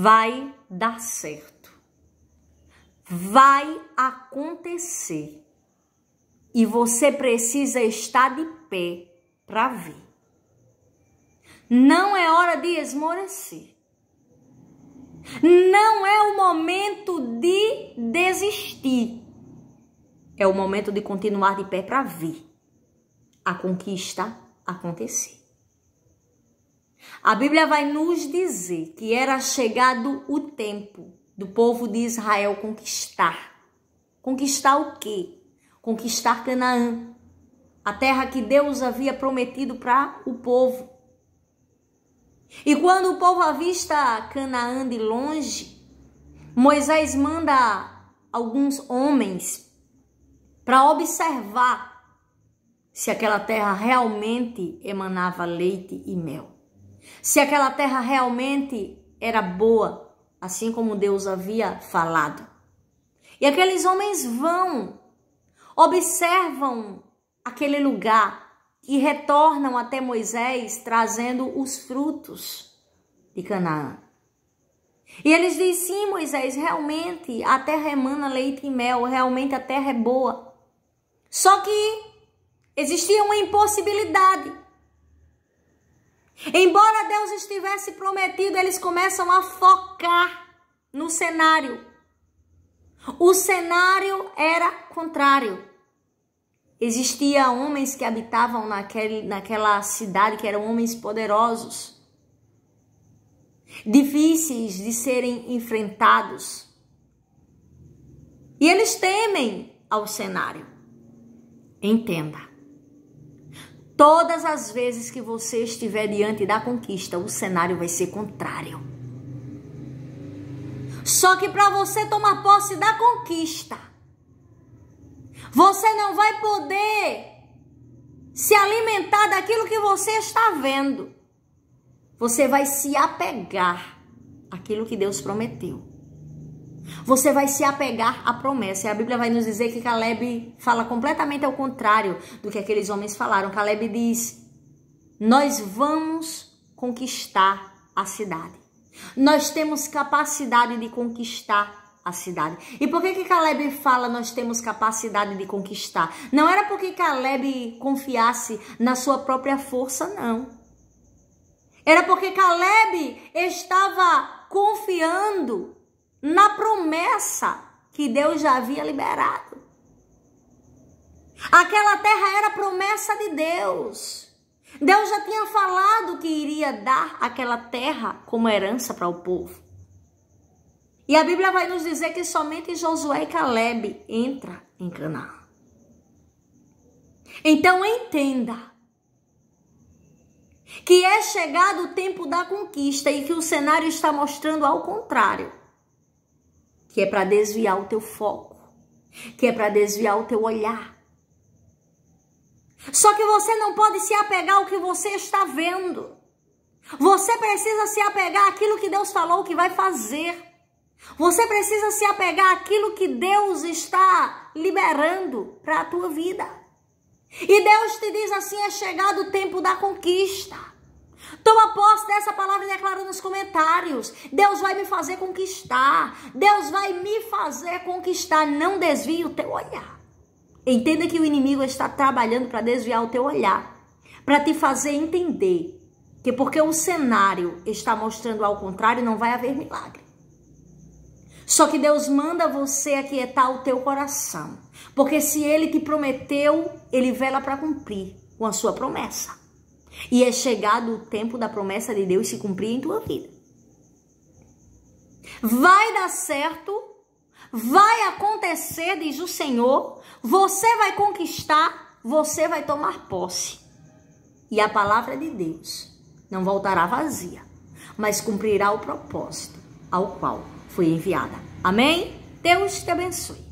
vai dar certo. Vai acontecer. E você precisa estar de pé para ver. Não é hora de esmorecer. Não é o momento de desistir. É o momento de continuar de pé para ver a conquista acontecer. A Bíblia vai nos dizer que era chegado o tempo do povo de Israel conquistar. Conquistar o quê? Conquistar Canaã, a terra que Deus havia prometido para o povo. E quando o povo avista Canaã de longe, Moisés manda alguns homens para observar se aquela terra realmente emanava leite e mel se aquela terra realmente era boa, assim como Deus havia falado. E aqueles homens vão, observam aquele lugar e retornam até Moisés trazendo os frutos de Canaã. E eles dizem: sim, Moisés, realmente a terra emana leite e mel, realmente a terra é boa. Só que existia uma impossibilidade Embora Deus estivesse prometido, eles começam a focar no cenário. O cenário era contrário. Existia homens que habitavam naquele, naquela cidade que eram homens poderosos, difíceis de serem enfrentados. E eles temem ao cenário. Entenda. Todas as vezes que você estiver diante da conquista, o cenário vai ser contrário. Só que para você tomar posse da conquista, você não vai poder se alimentar daquilo que você está vendo. Você vai se apegar àquilo que Deus prometeu. Você vai se apegar à promessa. E a Bíblia vai nos dizer que Caleb fala completamente ao contrário do que aqueles homens falaram. Caleb diz: Nós vamos conquistar a cidade. Nós temos capacidade de conquistar a cidade. E por que que Caleb fala nós temos capacidade de conquistar? Não era porque Caleb confiasse na sua própria força, não. Era porque Caleb estava confiando na promessa que Deus já havia liberado. Aquela terra era promessa de Deus. Deus já tinha falado que iria dar aquela terra como herança para o povo. E a Bíblia vai nos dizer que somente Josué e Caleb entra em Canaã. Então entenda que é chegado o tempo da conquista e que o cenário está mostrando ao contrário que é para desviar o teu foco, que é para desviar o teu olhar. Só que você não pode se apegar ao que você está vendo. Você precisa se apegar àquilo que Deus falou que vai fazer. Você precisa se apegar àquilo que Deus está liberando para a tua vida. E Deus te diz assim: é chegado o tempo da conquista. Toma posse dessa palavra e declara nos comentários. Deus vai me fazer conquistar. Deus vai me fazer conquistar. Não desvie o teu olhar. Entenda que o inimigo está trabalhando para desviar o teu olhar, para te fazer entender que porque o cenário está mostrando ao contrário, não vai haver milagre. Só que Deus manda você aquietar o teu coração, porque se ele te prometeu, ele vela para cumprir com a sua promessa. E é chegado o tempo da promessa de Deus se cumprir em tua vida. Vai dar certo, vai acontecer, diz o Senhor. Você vai conquistar, você vai tomar posse. E a palavra de Deus não voltará vazia, mas cumprirá o propósito ao qual foi enviada. Amém? Deus te abençoe.